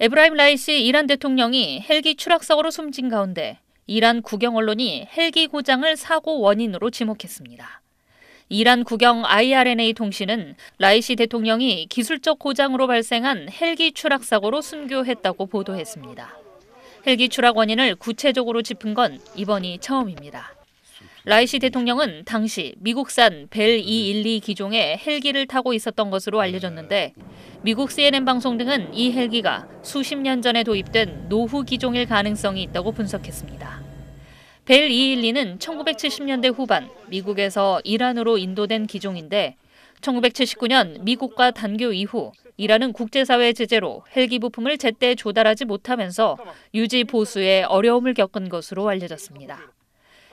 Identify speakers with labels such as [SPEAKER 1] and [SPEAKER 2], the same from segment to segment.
[SPEAKER 1] 에브라임 라이시 이란 대통령이 헬기 추락사고로 숨진 가운데 이란 국영 언론이 헬기 고장을 사고 원인으로 지목했습니다. 이란 국영 IRNA 통신은 라이시 대통령이 기술적 고장으로 발생한 헬기 추락 사고로 순교했다고 보도했습니다. 헬기 추락 원인을 구체적으로 짚은 건 이번이 처음입니다. 라이시 대통령은 당시 미국산 벨 212 기종의 헬기를 타고 있었던 것으로 알려졌는데 미국 CNN 방송 등은 이 헬기가 수십 년 전에 도입된 노후 기종일 가능성이 있다고 분석했습니다. 벨 212는 1970년대 후반 미국에서 이란으로 인도된 기종인데 1979년 미국과 단교 이후 이란은 국제사회 제재로 헬기 부품을 제때 조달하지 못하면서 유지 보수에 어려움을 겪은 것으로 알려졌습니다.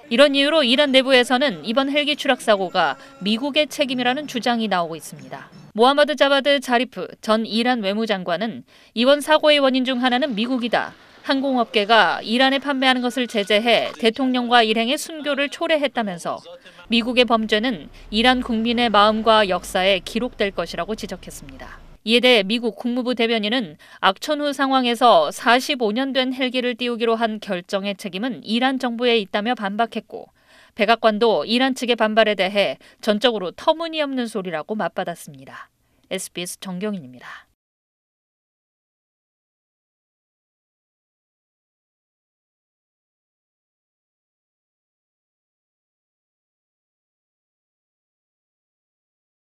[SPEAKER 1] 이런 이유로 이란 내부에서는 이번 헬기 추락 사고가 미국의 책임이라는 주장이 나오고 있습니다. 모하마드 자바드 자리프 전 이란 외무장관은 이번 사고의 원인 중 하나는 미국이다. 항공업계가 이란에 판매하는 것을 제재해 대통령과 일행의 순교를 초래했다면서 미국의 범죄는 이란 국민의 마음과 역사에 기록될 것이라고 지적했습니다. 이에 대해 미국 국무부 대변인은 악천후 상황에서 45년 된 헬기를 띄우기로 한 결정의 책임은 이란 정부에 있다며 반박했고 백악관도 이란 측의 반발에 대해 전적으로 터무니없는 소리라고 맞받았습니다. SBS 정경인입니다.